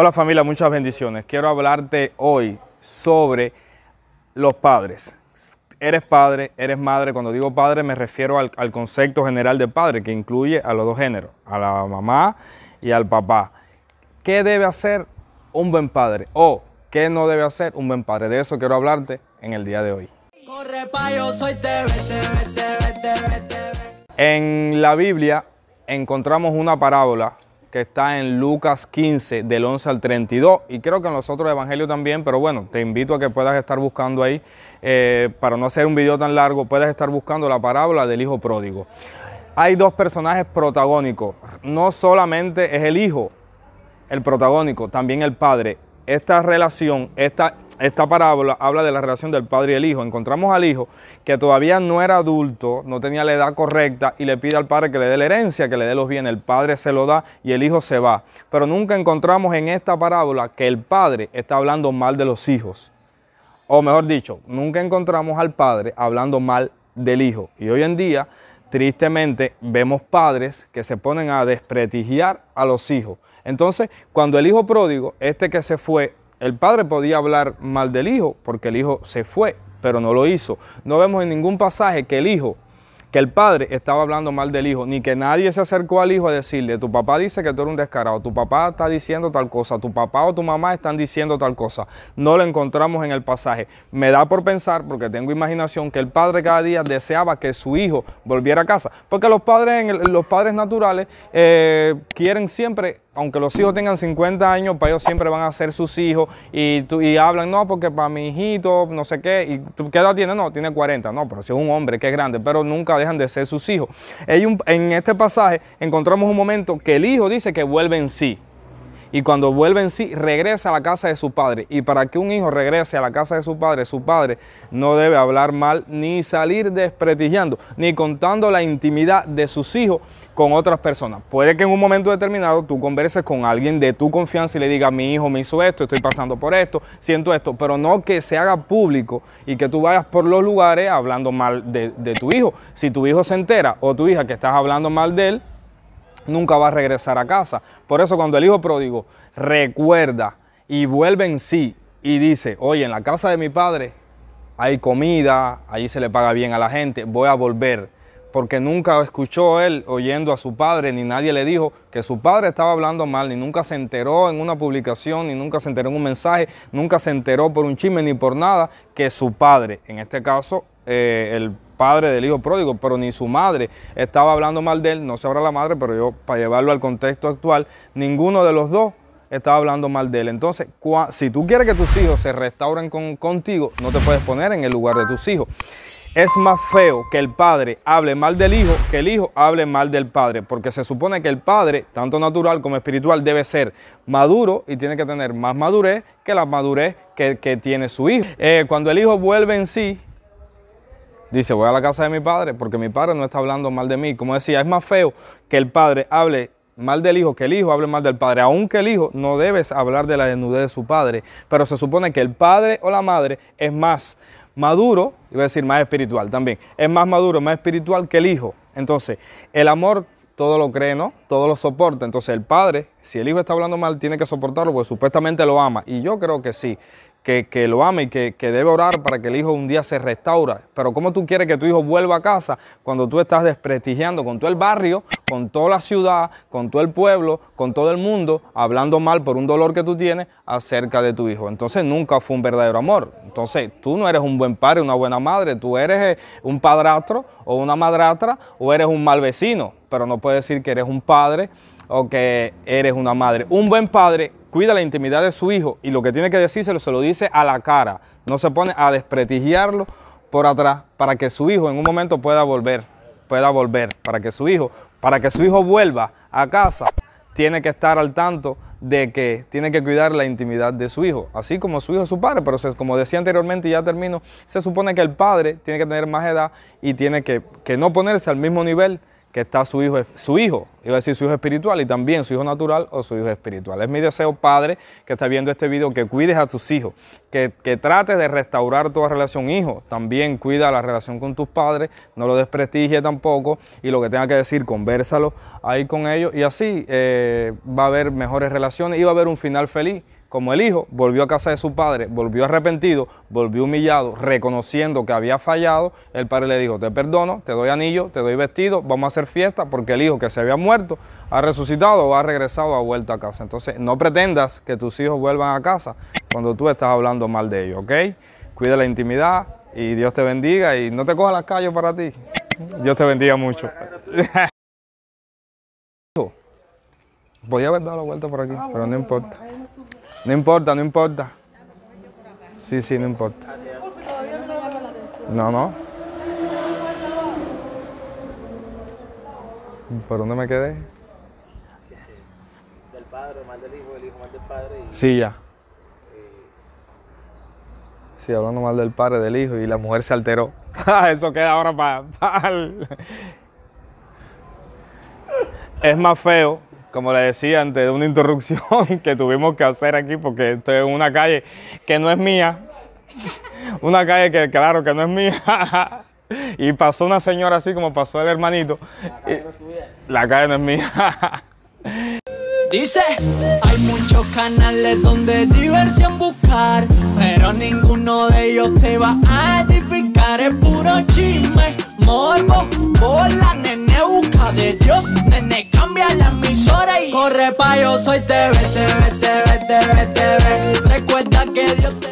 Hola familia, muchas bendiciones. Quiero hablarte hoy sobre los padres. Eres padre, eres madre. Cuando digo padre me refiero al, concepto general de padre que incluye a los dos géneros, a la mamá y al papá. ¿Qué debe hacer un buen padre? O qué no debe hacer un buen padre. De eso quiero hablarte en el día de hoy. en la Biblia encontramos una parábola que está en Lucas 15 del 11 al 32 y creo que en los otros evangelios también, pero bueno, te invito a que puedas estar buscando ahí, eh, para no hacer un video tan largo, puedas estar buscando la parábola del hijo pródigo. Hay dos personajes protagónicos, no solamente es el hijo el protagónico, también el padre esta relación, esta, esta parábola habla de la relación del padre y el hijo. Encontramos al hijo que todavía no era adulto, no tenía la edad correcta y le pide al padre que le dé la herencia, que le dé los bienes. El padre se lo da y el hijo se va. Pero nunca encontramos en esta parábola que el padre está hablando mal de los hijos. O mejor dicho, nunca encontramos al padre hablando mal del hijo. Y hoy en día, tristemente, vemos padres que se ponen a desprestigiar a los hijos entonces, cuando el hijo pródigo, este que se fue, el padre podía hablar mal del hijo porque el hijo se fue, pero no lo hizo. No vemos en ningún pasaje que el hijo, que el padre estaba hablando mal del hijo, ni que nadie se acercó al hijo a decirle, tu papá dice que tú eres un descarado, tu papá está diciendo tal cosa, tu papá o tu mamá están diciendo tal cosa. No lo encontramos en el pasaje. Me da por pensar, porque tengo imaginación, que el padre cada día deseaba que su hijo volviera a casa, porque los padres, los padres naturales eh, quieren siempre aunque los hijos tengan 50 años, para ellos siempre van a ser sus hijos y, hablan, no, porque para mi hijito, no sé qué, y tú, ¿qué edad tiene? No, tiene 40, no, pero si es un hombre que es grande, pero nunca dejan de ser sus hijos. En este pasaje encontramos un momento que el hijo dice que vuelve en sí y cuando vuelve en sí, regresa a la casa de su padre. Y para que un hijo regrese a la casa de su padre, su padre no debe hablar mal, ni salir desprestigiando, ni contando la intimidad de sus hijos con otras personas. Puede que en un momento determinado tú converses con alguien de tu confianza y le digas, mi hijo me hizo esto, estoy pasando por esto, siento esto, pero no que se haga público y que tú vayas por los lugares hablando mal de, de tu hijo. Si tu hijo se entera o tu hija que estás hablando mal de él, nunca va a regresar a casa. Por eso cuando el hijo pródigo recuerda y vuelve en sí y dice, oye, en la casa de mi padre hay comida, ahí se le paga bien a la gente, voy a volver. Porque nunca escuchó él oyendo a su padre, ni nadie le dijo que su padre estaba hablando mal, ni nunca se enteró en una publicación, ni nunca se enteró en un mensaje, nunca se enteró por un chisme ni por nada que su padre, en este caso eh, el padre del hijo pródigo, pero ni su madre estaba hablando mal de él, no sabrá la madre, pero yo para llevarlo al contexto actual, ninguno de los dos estaba hablando mal de él. Entonces, si tú quieres que tus hijos se restauren con, contigo, no te puedes poner en el lugar de tus hijos. Es más feo que el padre hable mal del hijo que el hijo hable mal del padre, porque se supone que el padre, tanto natural como espiritual, debe ser maduro y tiene que tener más madurez que la madurez que, tiene su hijo. Eh, cuando el hijo vuelve en sí, Dice, voy a la casa de mi padre porque mi padre no está hablando mal de mí. Como decía, es más feo que el padre hable mal del hijo, que el hijo hable mal del padre. Aunque el hijo no debes hablar de la desnudez de su padre, pero se supone que el padre o la madre es más maduro, iba a decir más espiritual también, es más maduro, más espiritual que el hijo. Entonces, el amor todo lo cree, ¿no? Todo lo soporta. Entonces, el padre, si el hijo está hablando mal, tiene que soportarlo porque supuestamente lo ama. Y yo creo que sí que, lo ama y que, que, debe orar para que el hijo un día se restaura. Pero ¿cómo tú quieres que tu hijo vuelva a casa cuando tú estás desprestigiando con todo el barrio, con toda la ciudad, con todo el pueblo, con todo el mundo, hablando mal por un dolor que tú tienes acerca de tu hijo? Entonces nunca fue un verdadero amor. Entonces tú no eres un buen padre, una buena madre, tú eres eh, un padrastro o una madrastra o eres un mal vecino, pero no puedes decir que eres un padre o que eres una madre. Un buen padre cuida la intimidad de su hijo y lo que tiene que decírselo se lo dice a la cara. No se pone a desprestigiarlo por atrás para que su hijo en un momento pueda volver, pueda volver, para que su hijo, para que su hijo vuelva a casa, tiene que estar al tanto de que tiene que cuidar la intimidad de su hijo, así como su hijo es su padre, pero como decía anteriormente y ya termino, se supone que el padre tiene que tener más edad y tiene que, que no ponerse al mismo nivel está su hijo, su hijo, iba a decir su hijo espiritual y también su hijo natural o su hijo espiritual. Es mi deseo, Padre, que está viendo este video, que cuides a tus hijos, que, que trates de restaurar toda relación hijo, también cuida la relación con tus padres, no lo desprestigie tampoco y lo que tenga que decir, conversalo ahí con ellos y así eh, va a haber mejores relaciones y va a haber un final feliz como el hijo volvió a casa de su padre, volvió arrepentido, volvió humillado, reconociendo que había fallado, el padre le dijo, te perdono, te doy anillo, te doy vestido, vamos a hacer fiesta porque el hijo que se había muerto ha resucitado o ha regresado a vuelta a casa. Entonces no pretendas que tus hijos vuelvan a casa cuando tú estás hablando mal de ellos, ¿ok? Cuida la intimidad y Dios te bendiga y no te coja las calles para ti. Dios te bendiga mucho. Podía haber dado la vuelta por aquí, ah, pero no importa. No importa, no importa. Sí, sí, no importa. No, no. ¿Por dónde me quedé? Del padre, mal del hijo, del hijo mal del padre. Sí, ya. Sí, hablando mal del padre, del hijo, y la mujer se alteró. Eso queda ahora para... es más feo como le decía antes, de una interrupción que tuvimos que hacer aquí porque esto es una calle que no es mía. Una calle que claro que no es mía. Y pasó una señora así como pasó el hermanito. La calle no es mía. Dice, hay muchos canales donde diversión buscar, pero ninguno de ellos te va a edificar. Es puro chisme, morbo, bola, nene, busca de Dios, nene, cambia la emisora y corre pa' yo soy TV, TV, TV, TV, TV. Recuerda que Dios te...